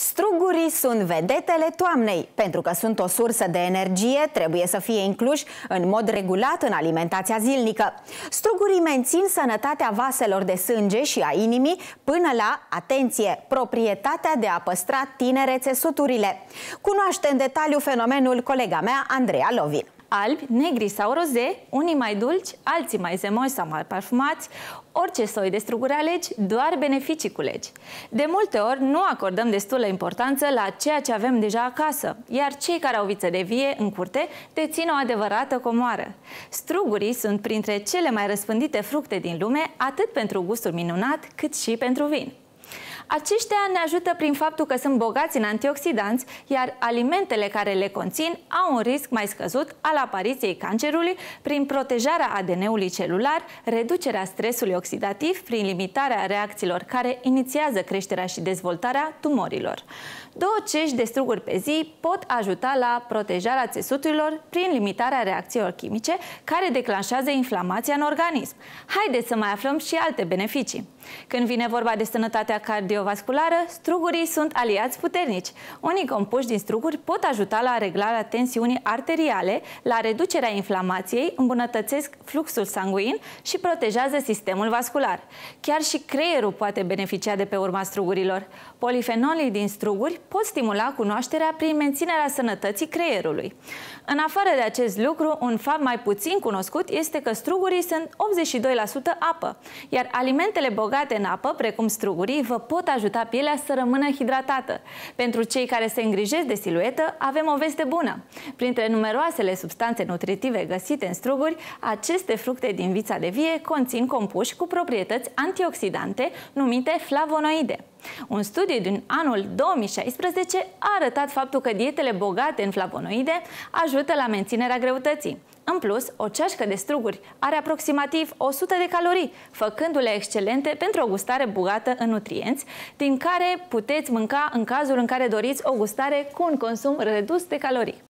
Strugurii sunt vedetele toamnei. Pentru că sunt o sursă de energie, trebuie să fie incluși în mod regulat în alimentația zilnică. Strugurii mențin sănătatea vaselor de sânge și a inimii până la, atenție, proprietatea de a păstra tinerețe suturile. Cunoaște în detaliu fenomenul colega mea, Andreea Lovin albi, negri sau roze, unii mai dulci, alții mai zemoși sau mai parfumați, orice soi de struguri alegi, doar beneficii culegi. De multe ori nu acordăm destulă importanță la ceea ce avem deja acasă, iar cei care au viță de vie în curte dețin o adevărată comoară. Strugurii sunt printre cele mai răspândite fructe din lume, atât pentru gustul minunat, cât și pentru vin. Aceștia ne ajută prin faptul că sunt bogați în antioxidanți, iar alimentele care le conțin au un risc mai scăzut al apariției cancerului prin protejarea ADN-ului celular, reducerea stresului oxidativ prin limitarea reacțiilor care inițiază creșterea și dezvoltarea tumorilor. Două cești de struguri pe zi pot ajuta la protejarea țesuturilor prin limitarea reacțiilor chimice care declanșează inflamația în organism. Haideți să mai aflăm și alte beneficii. Când vine vorba de sănătatea cardiovasculară, strugurii sunt aliați puternici. Unii compuși din struguri pot ajuta la reglarea tensiunii arteriale, la reducerea inflamației, îmbunătățesc fluxul sanguin și protejează sistemul vascular. Chiar și creierul poate beneficia de pe urma strugurilor. Polifenolii din struguri pot stimula cunoașterea prin menținerea sănătății creierului. În afară de acest lucru, un fapt mai puțin cunoscut este că strugurii sunt 82% apă, iar alimentele bogate bogate în apă, precum strugurii, vă pot ajuta pielea să rămână hidratată. Pentru cei care se îngrijesc de siluetă, avem o veste bună. Printre numeroasele substanțe nutritive găsite în struguri, aceste fructe din vița de vie conțin compuși cu proprietăți antioxidante numite flavonoide. Un studiu din anul 2016 a arătat faptul că dietele bogate în flavonoide ajută la menținerea greutății. În plus, o ceașcă de struguri are aproximativ 100 de calorii, făcându-le excelente pentru o gustare bogată în nutrienți, din care puteți mânca în cazul în care doriți o gustare cu un consum redus de calorii.